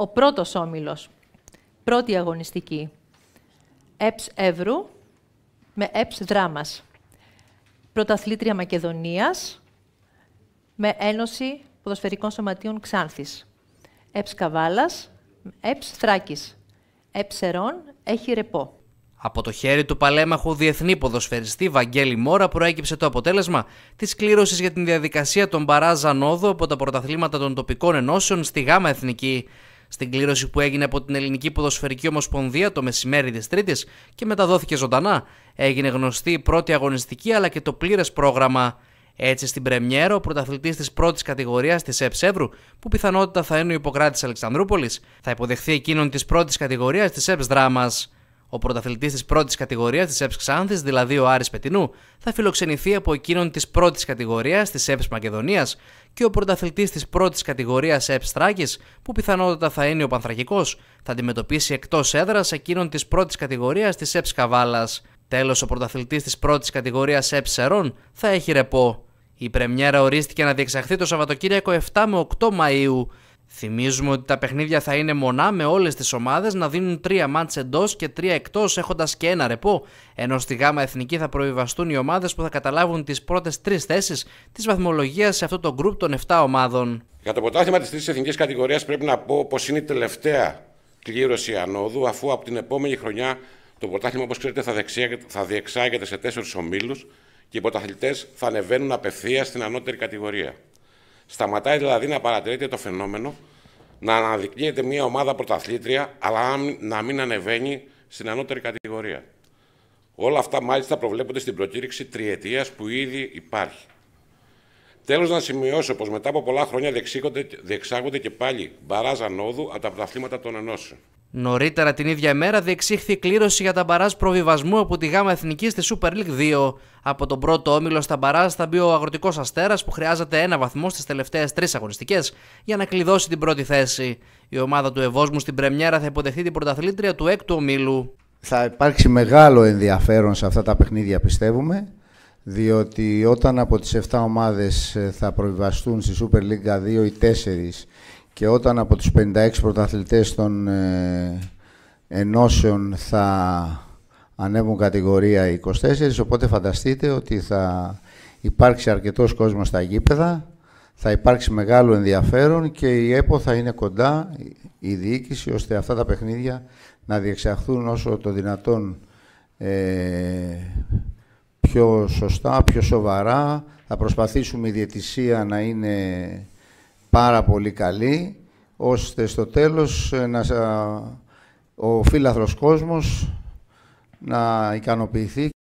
Ο πρώτος όμιλος, πρώτη αγωνιστική, ΕΠΣ Εύρου με ΕΠΣ Δράμας. Πρωταθλήτρια Μακεδονίας με Ένωση Ποδοσφαιρικών Σωματείων Ξάνθης. ΕΠΣ Καβάλας, ΕΠΣ Θράκης. ΕΠΣ Ερών, έχει ρεπό. Από το χέρι του παλέμαχου διεθνή ποδοσφαιριστή Βαγγέλη Μόρα προέκυψε το αποτέλεσμα της κλήρωσης για την διαδικασία των παράζαν από τα πρωταθλήματα των τοπικών ενώσεων στη ΓΑΜΑ Εθνική. Στην κλήρωση που έγινε από την Ελληνική Ποδοσφαιρική Ομοσπονδία το μεσημέρι της Τρίτης και μεταδόθηκε ζωντανά, έγινε γνωστή η πρώτη αγωνιστική αλλά και το πλήρες πρόγραμμα. Έτσι, στην Πρεμιέρα, ο πρωταθλητής της πρώτης κατηγορίας της ΕΠΣΕΒΡΟΥ, που πιθανότητα θα είναι ο Ιπποκράτης Αλεξανδρούπολης, θα υποδεχθεί εκείνον της πρώτης κατηγορίας της ΕΠΣΔΡΑΜΑΣ. Ο πρωταθλητής της πρώτης κατηγορίας της ΕΠΣ Ξάνθης, δηλαδή ο Άρης Πετινού, θα φιλοξενηθεί από εκείνον της πρώτης κατηγορίας της ΕΠΣ Μακεδονίας και ο πρωταθλητής της πρώτης κατηγορίας ΕΠΣ Τράκης, που πιθανότατα θα είναι ο Πανθρακικός, θα αντιμετωπίσει εκτός έδρας εκείνον της πρώτης κατηγορίας της ΕΠΣ Καβάλας. Τέλος, ο πρωταθλητής της πρώτης κατηγορίας ΕΠΣ Σερών θα έχει ρεπό. Η πρεμιέρα ορίστηκε να διεξαχθεί το Σαββατοκύριακο 7 με 8 Μαου Θυμίζουμε ότι τα παιχνίδια θα είναι μονά με όλες τις ομάδες να δίνουν τρία μάτς εντός και τρία εκτός έχοντας και ένα ρεπό, ενώ στη γάμα εθνική θα προβιβαστούν οι ομάδες που θα καταλάβουν τις πρώτες τρεις θέσεις της βαθμολογίας σε αυτό το γκρουπ των 7 ομάδων. Για το ποτάθλημα της τρεις εθνικής κατηγορίας πρέπει να πω πως είναι η τελευταία κλήρωση ανόδου αφού από την επόμενη χρονιά το πρωτάθλημα, όπως ξέρετε, θα, δεξιά, θα διεξάγεται σε τέσσερις ομίλους και οι πρωταθλητές θα ανεβαίνουν απευθείας στην ανώτερη κατηγορία. Σταματάει δηλαδή να παρατηρείται το φαινόμενο να αναδεικνύεται μια ομάδα πρωταθλήτρια, αλλά να μην ανεβαίνει στην ανώτερη κατηγορία. Όλα αυτά μάλιστα προβλέπονται στην προκήρυξη τριετίας που ήδη υπάρχει. Τέλος, να σημειώσω πως μετά από πολλά χρόνια διεξάγονται και πάλι μπαράζ ανόδου από τα πρωταθλήματα των ενώσεων. Νωρίτερα την ίδια ημέρα διεξήχθη κλήρωση για τα μπαράζ προβιβασμού από τη ΓΑΜΑ Εθνική στη Super League 2. Από τον πρώτο όμιλο στα μπαράζ θα μπει ο Αγροτικός Αστέρας που χρειάζεται ένα βαθμό στις τελευταίες τρεις αγωνιστικές για να κλειδώσει την πρώτη θέση. Η ομάδα του Ευόσμου στην Πρεμιέρα θα υποδεχθεί την πρωταθλήτρια του 6ου ομίλου. Θα υπάρξει μεγάλο ενδιαφέρον σε αυτά τα παιχνίδια πιστεύουμε διότι όταν από τις 7 ομάδες ε, θα προβιβαστούν στη Super League 2 οι 4 και όταν από τους 56 πρωταθλητές των ε, ενώσεων θα ανέβουν κατηγορία 24, οπότε φανταστείτε ότι θα υπάρξει αρκετός κόσμος στα γήπεδα, θα υπάρξει μεγάλο ενδιαφέρον και η ΕΠΟ θα είναι κοντά η διοίκηση ώστε αυτά τα παιχνίδια να διεξαχθούν όσο το δυνατόν ε, πιο σωστά, πιο σοβαρά. Θα προσπαθήσουμε η διαιτησία να είναι πάρα πολύ καλή, ώστε στο τέλος ε, να, ο φίλαθρος κόσμος να ικανοποιηθεί